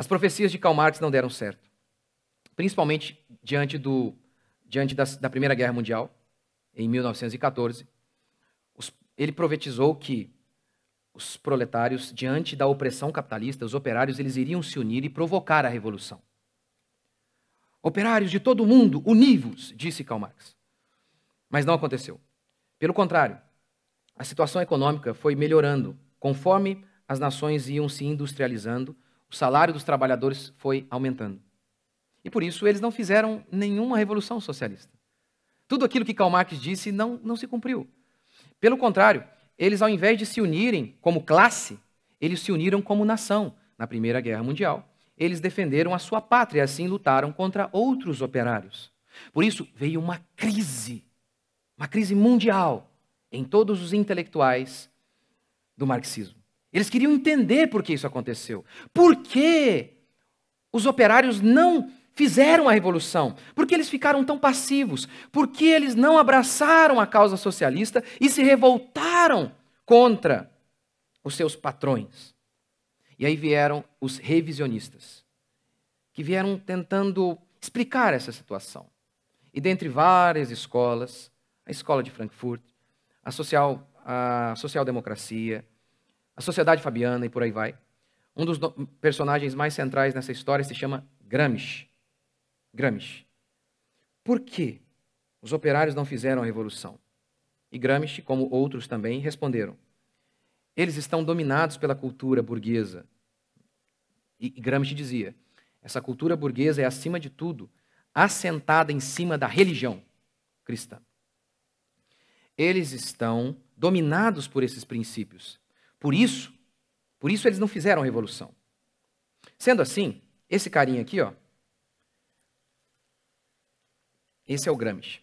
As profecias de Karl Marx não deram certo, principalmente diante, do, diante da, da Primeira Guerra Mundial, em 1914. Os, ele profetizou que os proletários, diante da opressão capitalista, os operários, eles iriam se unir e provocar a revolução. Operários de todo o mundo, univos, disse Karl Marx. Mas não aconteceu. Pelo contrário, a situação econômica foi melhorando conforme as nações iam se industrializando o salário dos trabalhadores foi aumentando. E por isso eles não fizeram nenhuma revolução socialista. Tudo aquilo que Karl Marx disse não, não se cumpriu. Pelo contrário, eles, ao invés de se unirem como classe, eles se uniram como nação na Primeira Guerra Mundial. Eles defenderam a sua pátria, assim lutaram contra outros operários. Por isso veio uma crise, uma crise mundial em todos os intelectuais do marxismo. Eles queriam entender por que isso aconteceu. Por que os operários não fizeram a revolução? Por que eles ficaram tão passivos? Por que eles não abraçaram a causa socialista e se revoltaram contra os seus patrões? E aí vieram os revisionistas, que vieram tentando explicar essa situação. E dentre várias escolas, a escola de Frankfurt, a social a social democracia, a Sociedade Fabiana e por aí vai. Um dos personagens mais centrais nessa história se chama Gramsci. Gramsci. Por que os operários não fizeram a revolução? E Gramsci, como outros também, responderam: eles estão dominados pela cultura burguesa. E Gramsci dizia: essa cultura burguesa é, acima de tudo, assentada em cima da religião cristã. Eles estão dominados por esses princípios. Por isso, por isso eles não fizeram revolução. Sendo assim, esse carinha aqui, ó, esse é o Gramsci.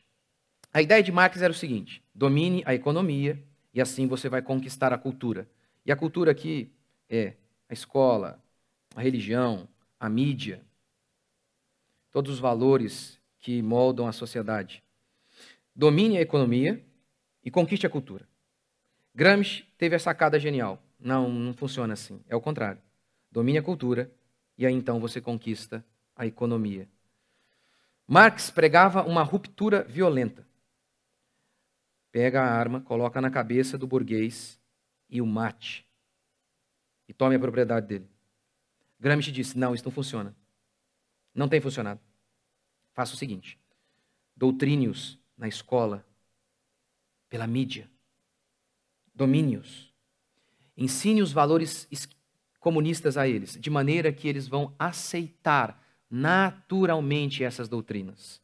A ideia de Marx era o seguinte: domine a economia e assim você vai conquistar a cultura. E a cultura aqui é a escola, a religião, a mídia, todos os valores que moldam a sociedade. Domine a economia e conquiste a cultura. Gramsci teve a sacada genial. Não, não funciona assim. É o contrário. Domine a cultura e aí então você conquista a economia. Marx pregava uma ruptura violenta. Pega a arma, coloca na cabeça do burguês e o mate. E tome a propriedade dele. Gramsci disse: não, isso não funciona. Não tem funcionado. Faça o seguinte: doutrine-os na escola, pela mídia, domínios. Ensine os valores comunistas a eles, de maneira que eles vão aceitar naturalmente essas doutrinas.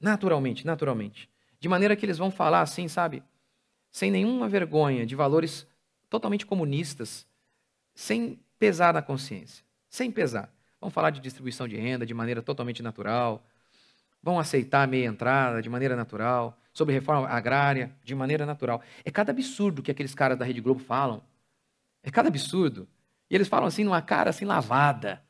Naturalmente, naturalmente. De maneira que eles vão falar assim, sabe? Sem nenhuma vergonha, de valores totalmente comunistas, sem pesar na consciência. Sem pesar. Vão falar de distribuição de renda de maneira totalmente natural. Vão aceitar meia entrada de maneira natural sobre reforma agrária, de maneira natural. É cada absurdo que aqueles caras da Rede Globo falam. É cada absurdo. E eles falam assim, numa cara assim lavada.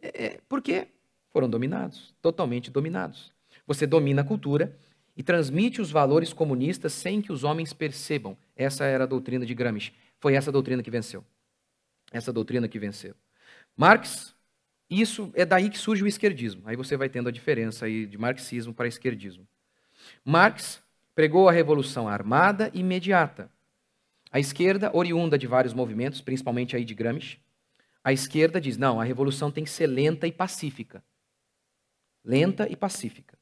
É, é, porque foram dominados, totalmente dominados. Você domina a cultura e transmite os valores comunistas sem que os homens percebam. Essa era a doutrina de Gramsci. Foi essa doutrina que venceu. Essa doutrina que venceu. Marx, isso é daí que surge o esquerdismo. Aí você vai tendo a diferença aí de marxismo para esquerdismo. Marx pregou a revolução armada e imediata. A esquerda, oriunda de vários movimentos, principalmente aí de Gramsci, a esquerda diz: não, a revolução tem que ser lenta e pacífica. Lenta e pacífica.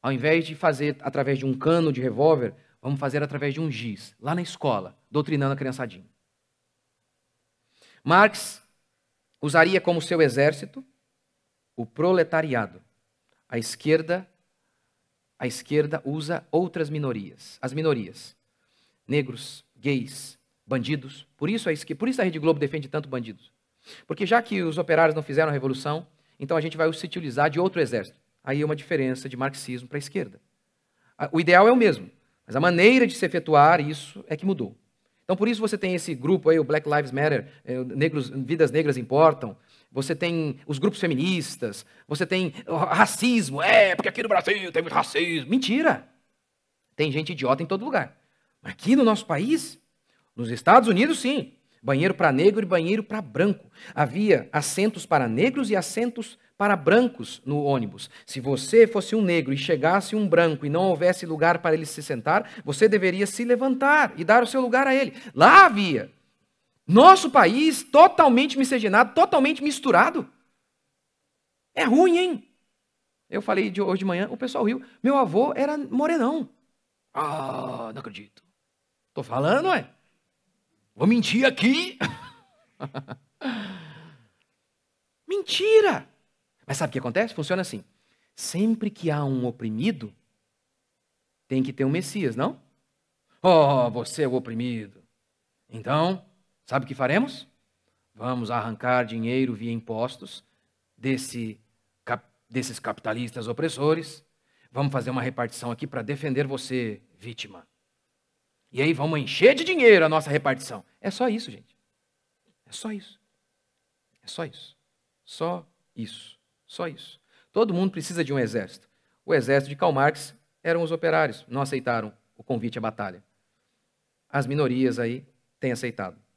Ao invés de fazer através de um cano de revólver, vamos fazer através de um giz, lá na escola, doutrinando a criançadinha. Marx usaria como seu exército o proletariado. A esquerda a esquerda usa outras minorias, as minorias. Negros, gays, bandidos. Por isso a, por isso a Rede Globo defende tanto bandidos. Porque já que os operários não fizeram a revolução, então a gente vai se utilizar de outro exército. Aí é uma diferença de marxismo para a esquerda. O ideal é o mesmo, mas a maneira de se efetuar isso é que mudou. Então por isso você tem esse grupo aí, o Black Lives Matter, é, negros, vidas negras importam, você tem os grupos feministas, você tem racismo. É, porque aqui no Brasil tem muito racismo. Mentira! Tem gente idiota em todo lugar. Aqui no nosso país, nos Estados Unidos, sim. Banheiro para negro e banheiro para branco. Havia assentos para negros e assentos para brancos no ônibus. Se você fosse um negro e chegasse um branco e não houvesse lugar para ele se sentar, você deveria se levantar e dar o seu lugar a ele. Lá havia nosso país totalmente miscigenado, totalmente misturado. É ruim, hein? Eu falei de hoje de manhã, o pessoal riu. Meu avô era morenão. Ah, não acredito. Tô falando, é? Vou mentir aqui. Mentira! Mas sabe o que acontece? Funciona assim. Sempre que há um oprimido, tem que ter um Messias, não? Oh, você é o oprimido. Então, Sabe o que faremos? Vamos arrancar dinheiro via impostos desse, cap, desses capitalistas opressores. Vamos fazer uma repartição aqui para defender você, vítima. E aí vamos encher de dinheiro a nossa repartição. É só isso, gente. É só isso. É só isso. Só isso. Só isso. Todo mundo precisa de um exército. O exército de Karl Marx eram os operários, não aceitaram o convite à batalha. As minorias aí têm aceitado.